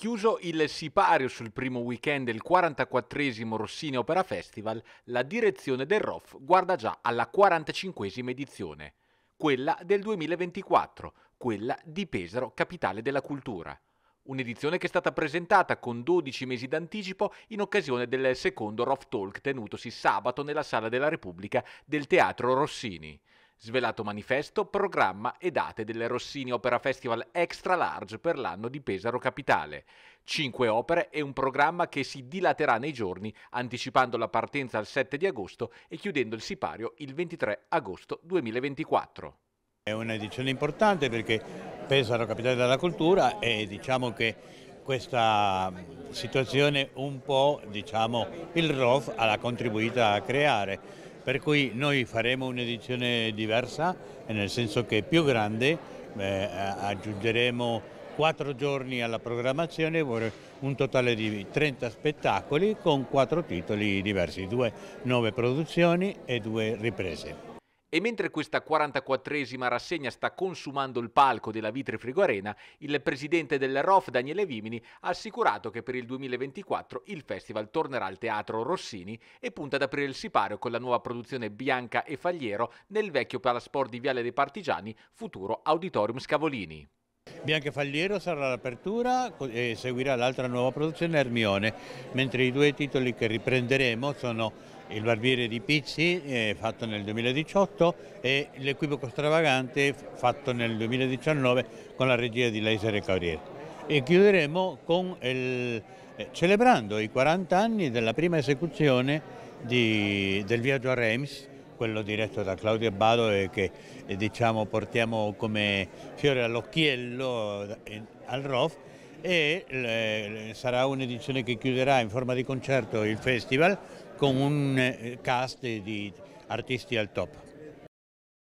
Chiuso il sipario sul primo weekend del 44esimo Rossini Opera Festival, la direzione del ROF guarda già alla 45esima edizione, quella del 2024, quella di Pesaro, capitale della cultura. Un'edizione che è stata presentata con 12 mesi d'anticipo in occasione del secondo ROF Talk tenutosi sabato nella Sala della Repubblica del Teatro Rossini svelato manifesto, programma e date delle Rossini Opera Festival Extra Large per l'anno di Pesaro Capitale. Cinque opere e un programma che si dilaterà nei giorni, anticipando la partenza al 7 di agosto e chiudendo il sipario il 23 agosto 2024. È un'edizione importante perché Pesaro Capitale della Cultura e diciamo che questa situazione un po' diciamo, il ROF ha contribuito a creare per cui noi faremo un'edizione diversa, nel senso che è più grande, eh, aggiungeremo quattro giorni alla programmazione, un totale di 30 spettacoli con quattro titoli diversi, due nuove produzioni e due riprese. E mentre questa 44esima rassegna sta consumando il palco della Vitri Frigo Arena, il presidente del ROF Daniele Vimini ha assicurato che per il 2024 il festival tornerà al Teatro Rossini e punta ad aprire il sipario con la nuova produzione Bianca e Fagliero nel vecchio palasport di Viale dei Partigiani, futuro Auditorium Scavolini. Bianca Fagliero sarà l'apertura e seguirà l'altra nuova produzione Ermione, mentre i due titoli che riprenderemo sono il barbiere di Pizzi eh, fatto nel 2018 e l'equivoco stravagante fatto nel 2019 con la regia di Laisere Cavriere. E chiuderemo il, eh, celebrando i 40 anni della prima esecuzione di, del viaggio a Reims, quello diretto da Claudio Abbado e che eh, diciamo, portiamo come fiore all'occhiello eh, al ROF e le, sarà un'edizione che chiuderà in forma di concerto il festival con un eh, cast di artisti al top.